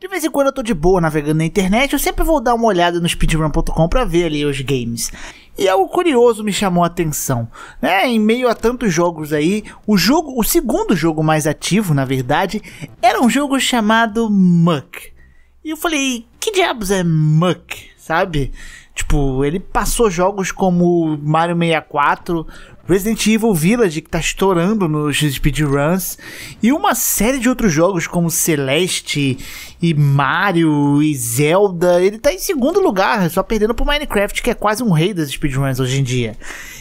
De vez em quando eu tô de boa navegando na internet, eu sempre vou dar uma olhada no speedrun.com para ver ali os games. E algo curioso me chamou a atenção, né? Em meio a tantos jogos aí, o jogo, o segundo jogo mais ativo, na verdade, era um jogo chamado Muck. E eu falei, que diabos é Muck, sabe? Tipo, ele passou jogos como Mario 64, Resident Evil Village, que tá estourando nos speedruns, e uma série de outros jogos como Celeste e Mario e Zelda. Ele tá em segundo lugar, só perdendo pro Minecraft, que é quase um rei das speedruns hoje em dia.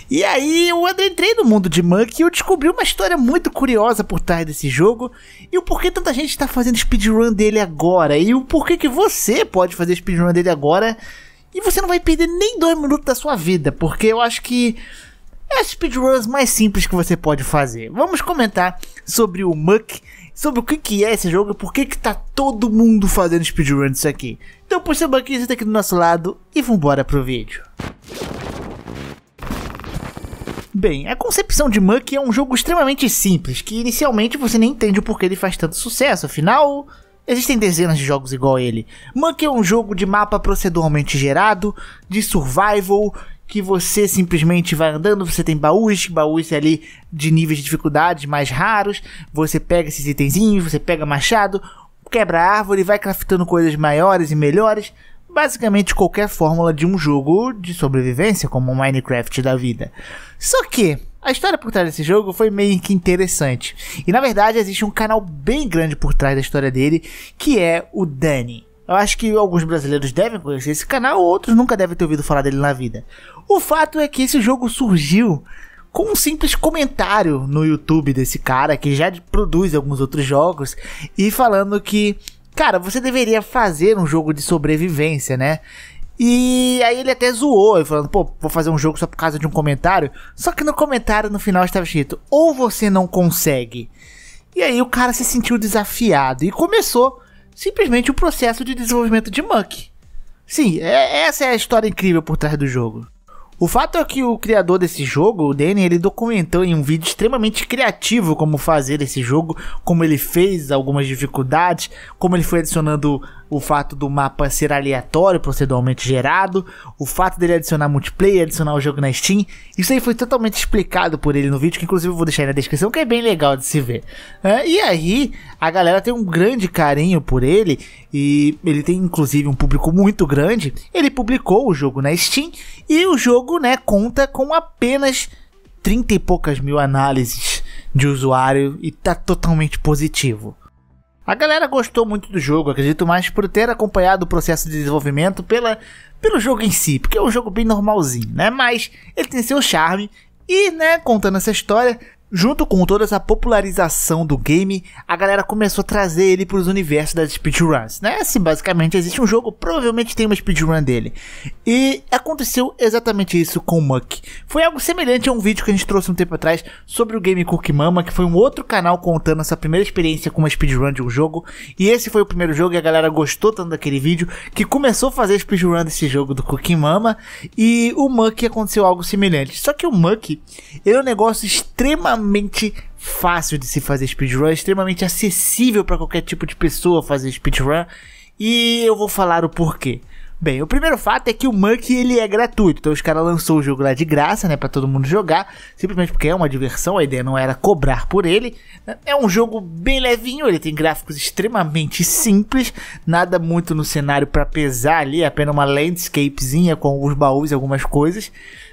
E aí eu entrei no mundo de Monkey e eu descobri uma história muito curiosa por trás desse jogo e o porquê tanta gente está fazendo speedrun dele agora e o porquê que você pode fazer speedrun dele agora e você não vai perder nem dois minutos da sua vida, porque eu acho que é as speedruns mais simples que você pode fazer. Vamos comentar sobre o Muck, sobre o que, que é esse jogo e por que, que tá todo mundo fazendo speedrun disso aqui. Então puxa a banquinho, está aqui do nosso lado e vambora pro vídeo. Bem, a concepção de Muck é um jogo extremamente simples, que inicialmente você nem entende o porquê ele faz tanto sucesso, afinal, Existem dezenas de jogos igual a ele. Monkey é um jogo de mapa proceduralmente gerado, de survival que você simplesmente vai andando, você tem baús, baús é ali de níveis de dificuldade mais raros, você pega esses itenzinhos, você pega machado, quebra árvore, vai craftando coisas maiores e melhores, basicamente qualquer fórmula de um jogo de sobrevivência, como o Minecraft da vida. Só que a história por trás desse jogo foi meio que interessante. E na verdade existe um canal bem grande por trás da história dele, que é o Dani. Eu acho que alguns brasileiros devem conhecer esse canal, outros nunca devem ter ouvido falar dele na vida. O fato é que esse jogo surgiu com um simples comentário no YouTube desse cara que já produz alguns outros jogos e falando que, cara, você deveria fazer um jogo de sobrevivência, né? E aí ele até zoou, falando, pô, vou fazer um jogo só por causa de um comentário. Só que no comentário no final estava escrito: ou você não consegue. E aí o cara se sentiu desafiado e começou simplesmente o processo de desenvolvimento de Muck. Sim, é, essa é a história incrível por trás do jogo. O fato é que o criador desse jogo, o Danny, ele documentou em um vídeo extremamente criativo como fazer esse jogo, como ele fez algumas dificuldades, como ele foi adicionando o fato do mapa ser aleatório, proceduralmente gerado, o fato dele adicionar multiplayer, adicionar o jogo na Steam. Isso aí foi totalmente explicado por ele no vídeo, que inclusive eu vou deixar aí na descrição, que é bem legal de se ver. É, e aí, a galera tem um grande carinho por ele, e ele tem inclusive um público muito grande. Ele publicou o jogo na Steam, e o jogo né, conta com apenas 30 e poucas mil análises de usuário e tá totalmente positivo. A galera gostou muito do jogo, acredito mais por ter acompanhado o processo de desenvolvimento pela, pelo jogo em si, porque é um jogo bem normalzinho, né? Mas ele tem seu charme e, né, contando essa história, Junto com toda essa popularização do game, a galera começou a trazer ele para os universos das speedruns, né? Assim, basicamente existe um jogo, provavelmente tem uma speedrun dele. E aconteceu exatamente isso com o Muck. Foi algo semelhante a um vídeo que a gente trouxe um tempo atrás sobre o game Cook Mama, que foi um outro canal contando essa primeira experiência com uma speedrun de um jogo. E esse foi o primeiro jogo e a galera gostou tanto daquele vídeo que começou a fazer speedrun desse jogo do Cook Mama. E o Muck aconteceu algo semelhante. Só que o Muck, ele é um negócio extremamente extremamente fácil de se fazer speedrun, extremamente acessível para qualquer tipo de pessoa fazer speedrun, e eu vou falar o porquê. Bem, o primeiro fato é que o Monkey ele é gratuito, então os caras lançou o jogo lá de graça, né, para todo mundo jogar, simplesmente porque é uma diversão, a ideia não era cobrar por ele. Né, é um jogo bem levinho, ele tem gráficos extremamente simples, nada muito no cenário para pesar ali, apenas uma landscapezinha com alguns baús e algumas coisas.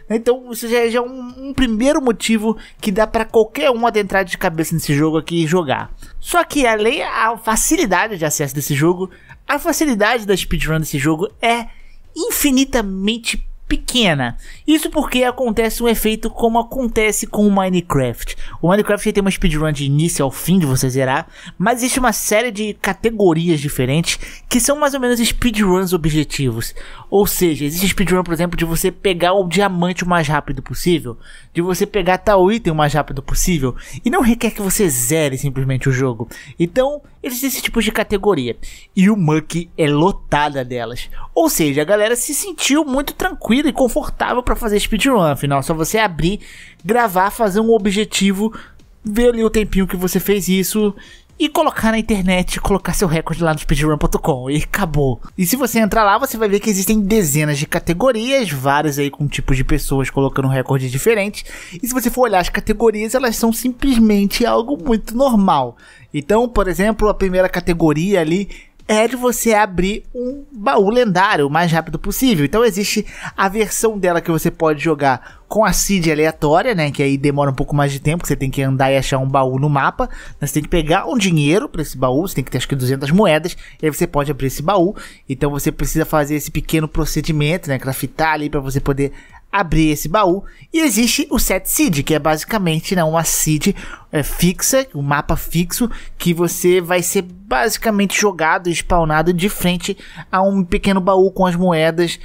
Então, isso já, já é um, um primeiro motivo que dá para qualquer um adentrar de cabeça nesse jogo aqui e jogar. Só que além da facilidade de acesso desse jogo, a facilidade da speedrun desse jogo é infinitamente pequena. Isso porque acontece um efeito como acontece com o Minecraft. O Minecraft tem uma speedrun de início ao fim de você zerar, mas existe uma série de categorias diferentes que são mais ou menos speedruns objetivos. Ou seja, existe speedrun, por exemplo, de você pegar o diamante o mais rápido possível, de você pegar tal item o mais rápido possível, e não requer que você zere simplesmente o jogo. Então, Existem tipos de categoria. E o Muck é lotada delas. Ou seja, a galera se sentiu muito tranquila e confortável para fazer speedrun. Afinal, só você abrir, gravar, fazer um objetivo, ver ali o tempinho que você fez isso e colocar na internet, colocar seu recorde lá no speedrun.com e acabou. E se você entrar lá, você vai ver que existem dezenas de categorias, várias aí com tipos de pessoas colocando recordes diferentes. E se você for olhar as categorias, elas são simplesmente algo muito normal. Então, por exemplo, a primeira categoria ali é de você abrir um baú lendário o mais rápido possível. Então existe a versão dela que você pode jogar com a seed aleatória, né? Que aí demora um pouco mais de tempo, que você tem que andar e achar um baú no mapa. Você tem que pegar um dinheiro para esse baú, você tem que ter acho que 200 moedas, e aí você pode abrir esse baú. Então você precisa fazer esse pequeno procedimento, né? Craftar ali para você poder abrir esse baú. E existe o set seed, que é basicamente né, uma seed é, fixa, um mapa fixo, que você vai ser basicamente jogado, spawnado de frente a um pequeno baú com as moedas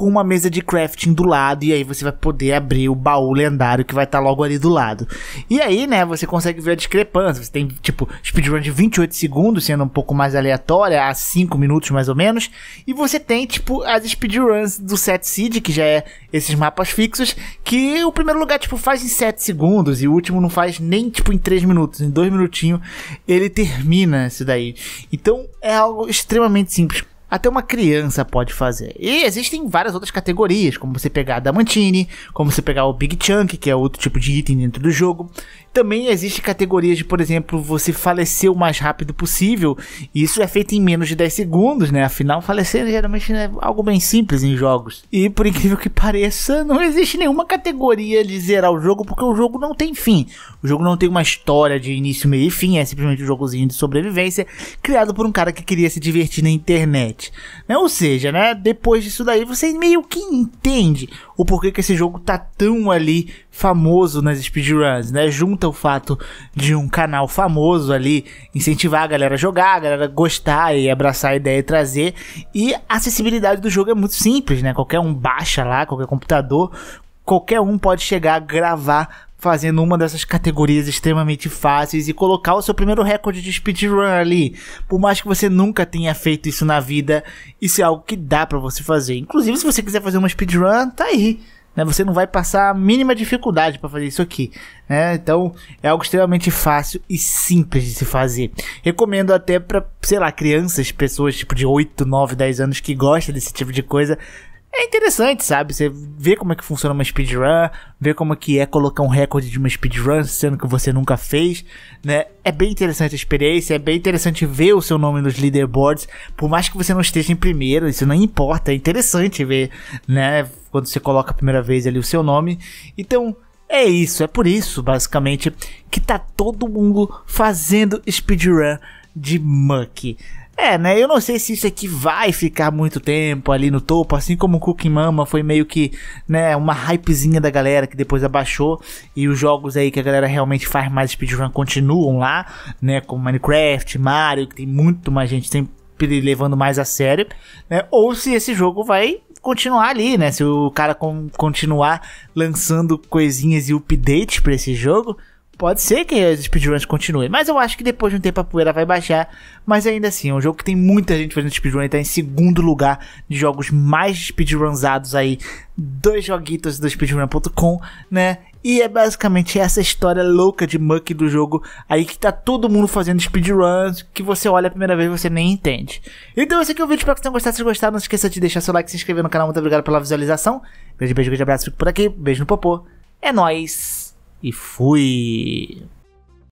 com uma mesa de crafting do lado. E aí você vai poder abrir o baú lendário que vai estar tá logo ali do lado. E aí, né, você consegue ver a discrepância. Você tem, tipo, speedrun de 28 segundos, sendo um pouco mais aleatória, a 5 minutos mais ou menos. E você tem, tipo, as speedruns do Set Seed, que já é esses mapas fixos, que o primeiro lugar, tipo, faz em 7 segundos e o último não faz nem, tipo, em 3 minutos, em 2 minutinhos ele termina isso daí. Então é algo extremamente simples até uma criança pode fazer. E existem várias outras categorias, como você pegar a Damantine, como você pegar o Big Chunk, que é outro tipo de item dentro do jogo. Também existe categorias de, por exemplo, você falecer o mais rápido possível. E isso é feito em menos de 10 segundos, né? Afinal, falecer geralmente né, é algo bem simples em jogos. E por incrível que pareça, não existe nenhuma categoria de zerar o jogo, porque o jogo não tem fim. O jogo não tem uma história de início, meio e fim, é simplesmente um jogozinho de sobrevivência criado por um cara que queria se divertir na internet. Né? Ou seja, né? Depois disso daí, você meio que entende o porquê que esse jogo tá tão ali famoso nas speedruns, né? Junta o fato de um canal famoso ali incentivar a galera a jogar, a galera gostar e abraçar a ideia e trazer. E a acessibilidade do jogo é muito simples, né? Qualquer um baixa lá, qualquer computador, qualquer um pode chegar a gravar fazendo uma dessas categorias extremamente fáceis e colocar o seu primeiro recorde de speedrun ali. Por mais que você nunca tenha feito isso na vida, isso é algo que dá para você fazer. Inclusive, se você quiser fazer uma speedrun, tá aí. Né? Você não vai passar a mínima dificuldade para fazer isso aqui. Né? Então, é algo extremamente fácil e simples de se fazer. Recomendo até para, sei lá, crianças, pessoas tipo de 8, 9, 10 anos que gostam desse tipo de coisa, é interessante, sabe? Você vê como é que funciona uma speedrun, vê como é que é colocar um recorde de uma speedrun, sendo que você nunca fez, né? É bem interessante a experiência, é bem interessante ver o seu nome nos leaderboards, por mais que você não esteja em primeiro, isso não importa, é interessante ver, né? Quando você coloca a primeira vez ali o seu nome. Então, é isso, é por isso, basicamente, que tá todo mundo fazendo speedrun de Muck. É, né? Eu não sei se isso aqui vai ficar muito tempo ali no topo, assim como o Cookie Mama foi meio que, né, uma hypezinha da galera que depois abaixou e os jogos aí que a galera realmente faz mais speedrun continuam lá, né, como Minecraft, Mario, que tem muito mais gente sempre levando mais a sério, né? Ou se esse jogo vai continuar ali, né? Se o cara continuar lançando coisinhas e updates para esse jogo, Pode ser que as speedruns continuem, mas eu acho que depois de um tempo a poeira vai baixar. Mas ainda assim, é um jogo que tem muita gente fazendo speedrun e tá em segundo lugar de jogos mais speedrunzados aí. Dois joguitos do speedrun.com, né? E é basicamente essa história louca de muck do jogo aí que tá todo mundo fazendo speedruns, que você olha a primeira vez e você nem entende. Então esse aqui é o vídeo, espero que vocês tenham gostado. Se gostaram, não esqueça de deixar seu like, se inscrever no canal. Muito obrigado pela visualização. Beijo, beijo, grande abraço, fico por aqui. Beijo no popô. É nóis! e fui